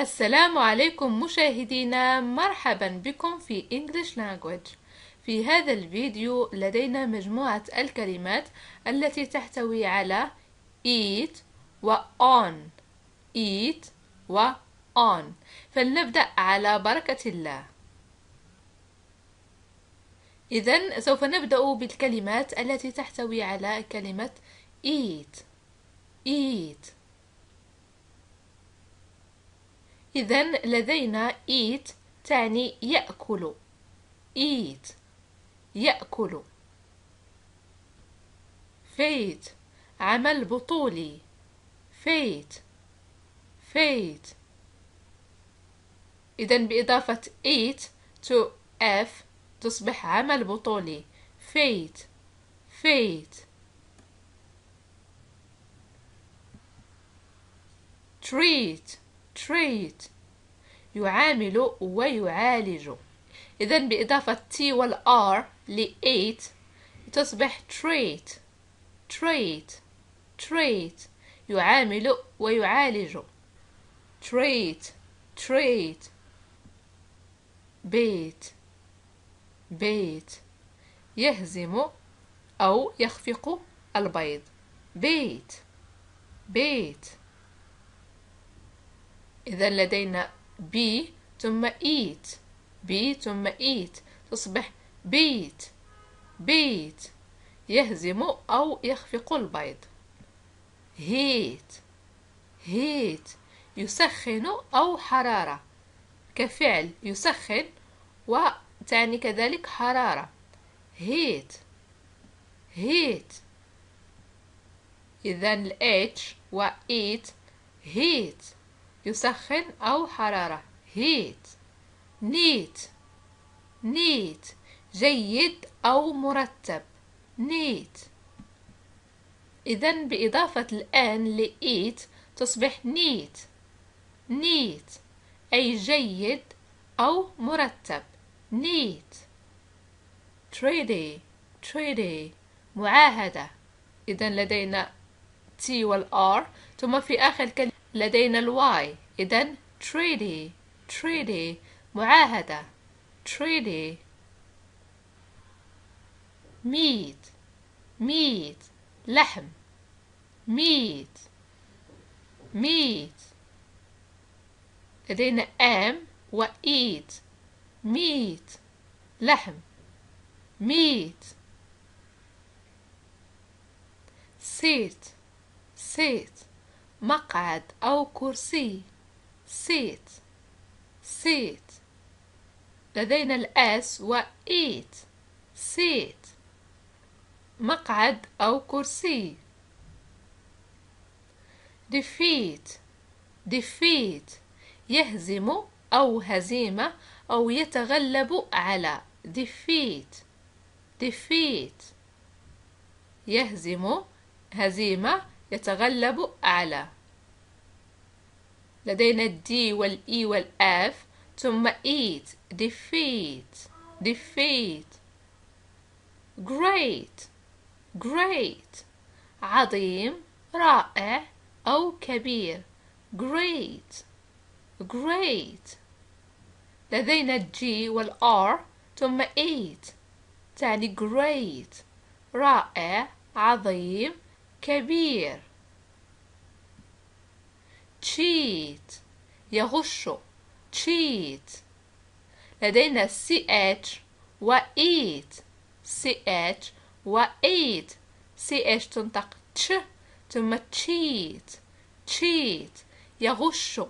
السلام عليكم مشاهدينا مرحبا بكم في English Language في هذا الفيديو لدينا مجموعة الكلمات التي تحتوي على eat و on eat و on فلنبدأ على بركة الله إذا سوف نبدأ بالكلمات التي تحتوي على كلمة eat eat إذا لدينا eat تعني يأكل eat يأكل فيت عمل بطولي فيت فيت إذا بإضافة eat to F تصبح عمل بطولي فيت فيت treat treat يعامل ويعالج إذا بإضافة T والR ل 8 تصبح treat treat treat يعامل ويعالج treat treat بيت بيت يهزم أو يخفق البيض بيت بيت إذا لدينا بي ثم إيت بي ثم إيت تصبح بيت بيت يهزم أو يخفق البيض هيت هيت يسخن أو حرارة كفعل يسخن وتعني كذلك حرارة هيت هيت إذا الاتش وإيت هيت يسخن أو حرارة heat neat neat جيد أو مرتب neat إذا بإضافة الآن لإيت تصبح neat neat أي جيد أو مرتب neat treaty treaty معاهدة إذا لدينا T والR ثم في آخر كلمة لدينا الواي إذن treaty treaty معاهدة treaty meat meat لحم meat meat لدينا am و eat meat لحم meat sit sit مقعد أو كرسي sit seat لدينا الأس و eat sit مقعد أو كرسي defeat defeat يهزم أو هزيمة أو يتغلب على defeat defeat يهزم هزيمة يتغلب على لدينا الدي والإي e والآف ثم eat defeat defeat great great عظيم رائع أو كبير great great لدينا الجي والآر ثم eat تعني great رائع عظيم كبير تشيت يغش تشيت لدينا سي اتش وإيت سي اتش وإيت سي اتش تنطق تش ثم تشيت تشيت يغش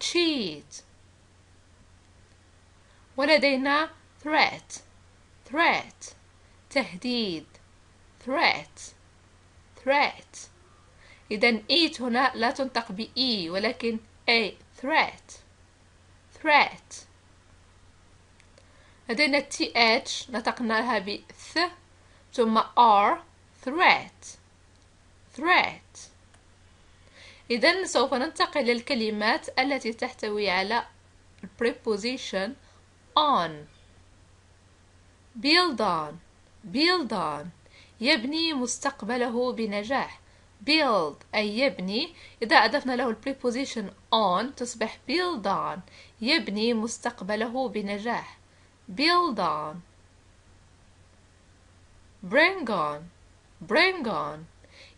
تشيت ولدينا threat threat تهديد threat threat إذا eat هنا لا تنطق ب e ولكن a threat threat لدينا th نطقناها ب th ثم r threat threat إذا سوف ننتقل للكلمات التي تحتوي على preposition on build on build on يبني مستقبله بنجاح build أي يبني إذا أضفنا له preposition on تصبح build on يبني مستقبله بنجاح build on bring on bring on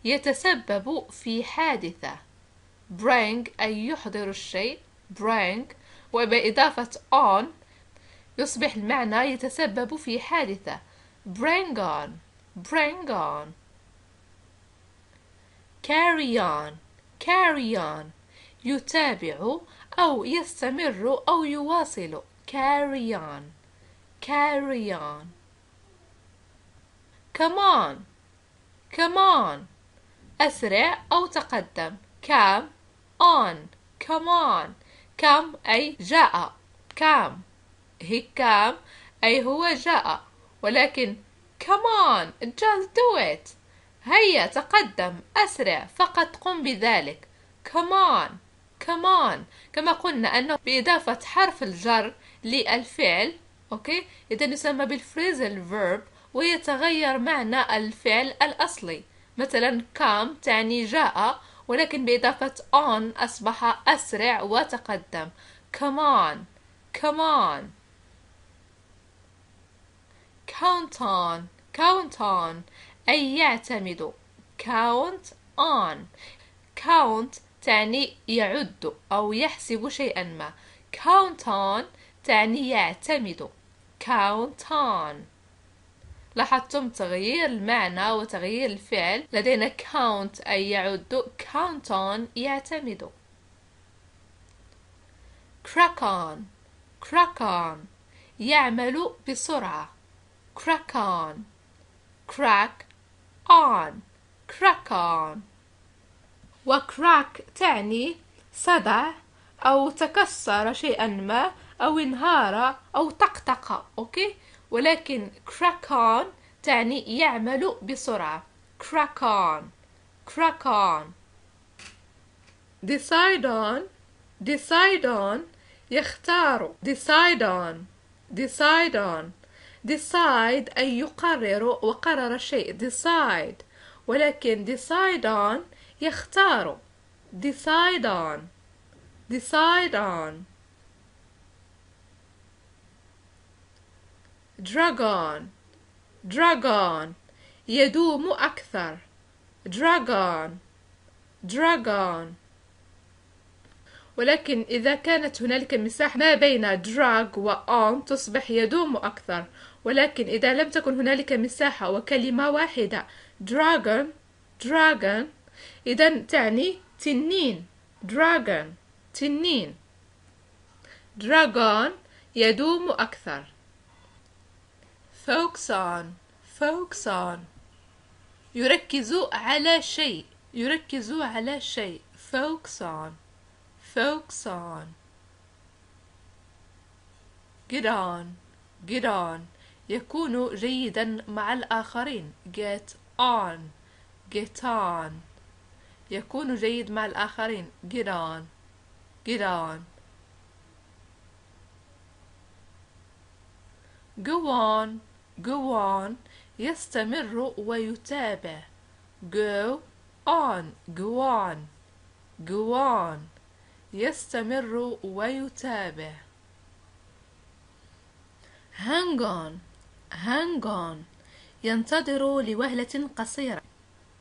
يتسبب في حادثة bring أي يحضر الشيء bring وبإضافة on يصبح المعنى يتسبب في حادثة bring on bring on carry on carry on يتابع أو يستمر أو يواصل carry on carry on come on come on أسرع أو تقدم come on come on come أي جاء come he come أي هو جاء ولكن Come on, just do it. هيا تقدم أسرع فقط قم بذلك. Come on, come on. كما قلنا أنه بإضافة حرف الجر للفعل أوكي إذا يسمى بالفريزل فيرب ويتغير معنى الفعل الأصلي مثلا come تعني جاء ولكن بإضافة on أصبح أسرع وتقدم come on come on count on count on أي يعتمد count on count تعني يعد أو يحسب شيئا ما count on تعني يعتمد count on لاحظتم تغيير المعنى وتغيير الفعل لدينا count أي يعد count on يعتمد crack on crack on يعمل بسرعة crack on crack on crack on وكراك تعني صدع أو تكسر شيئا ما أو انهار أو طقطق أوكي ولكن crack on تعني يعمل بسرعة crack on crack on decide on decide on يختار decide on decide on decide أي يقرر وقرر شيء decide ولكن decide on يختار decide on decide on dragon dragon يدوم أكثر dragon dragon ولكن إذا كانت هنالك مساحة ما بين drag و on تصبح يدوم أكثر ولكن إذا لم تكن هنالك مساحة وكلمة واحدة dragon dragon إذا تعني تنين dragon تنين dragon يدوم أكثر focus on focus on يركز على شيء يركز على شيء focus on folk song. Get on, get on. يكون جيدا مع الآخرين. Get on, get on. يكون جيد مع الآخرين. Get on, get on. Go on, go on. يستمر ويتابع. Go on, go on, go on. يستمر ويتابع hang on hang on ينتظر لوهلة قصيرة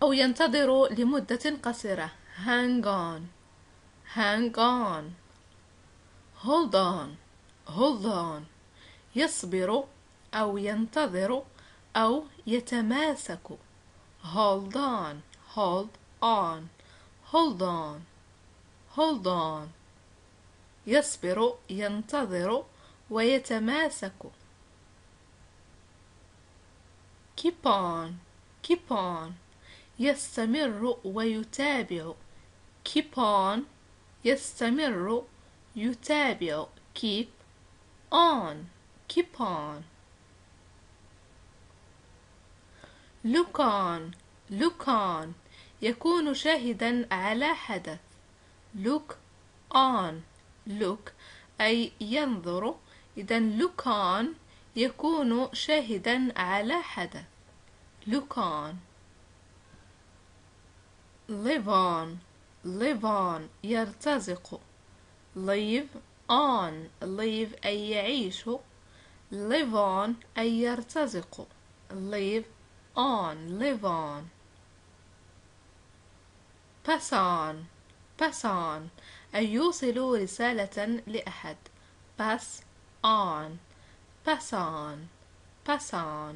أو ينتظر لمدة قصيرة hang on hang on hold on hold on يصبر أو ينتظر أو يتماسك hold on hold on hold on hold on يصبر ينتظر ويتماسك keep on keep on يستمر ويتابع keep on يستمر يتابع keep on keep on look on look on يكون شاهدا على حدث look on look أي ينظر إذا look on يكون شاهدا على حدث look on live on live on يرتزق live on live أي يعيش live on أي يرتزق live on live on pass on pass on أن يوصلوا رسالة لأحد pass on pass on pass on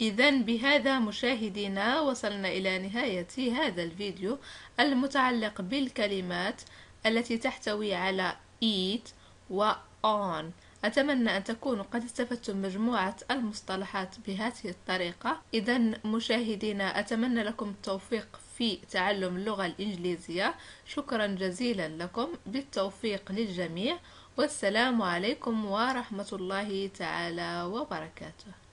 إذا بهذا مشاهدينا وصلنا إلى نهاية هذا الفيديو المتعلق بالكلمات التي تحتوي على eat و on أتمنى أن تكونوا قد استفدتم مجموعة المصطلحات بهذه الطريقة إذا مشاهدينا أتمنى لكم التوفيق في تعلم اللغة الإنجليزية شكرا جزيلا لكم بالتوفيق للجميع والسلام عليكم ورحمة الله تعالى وبركاته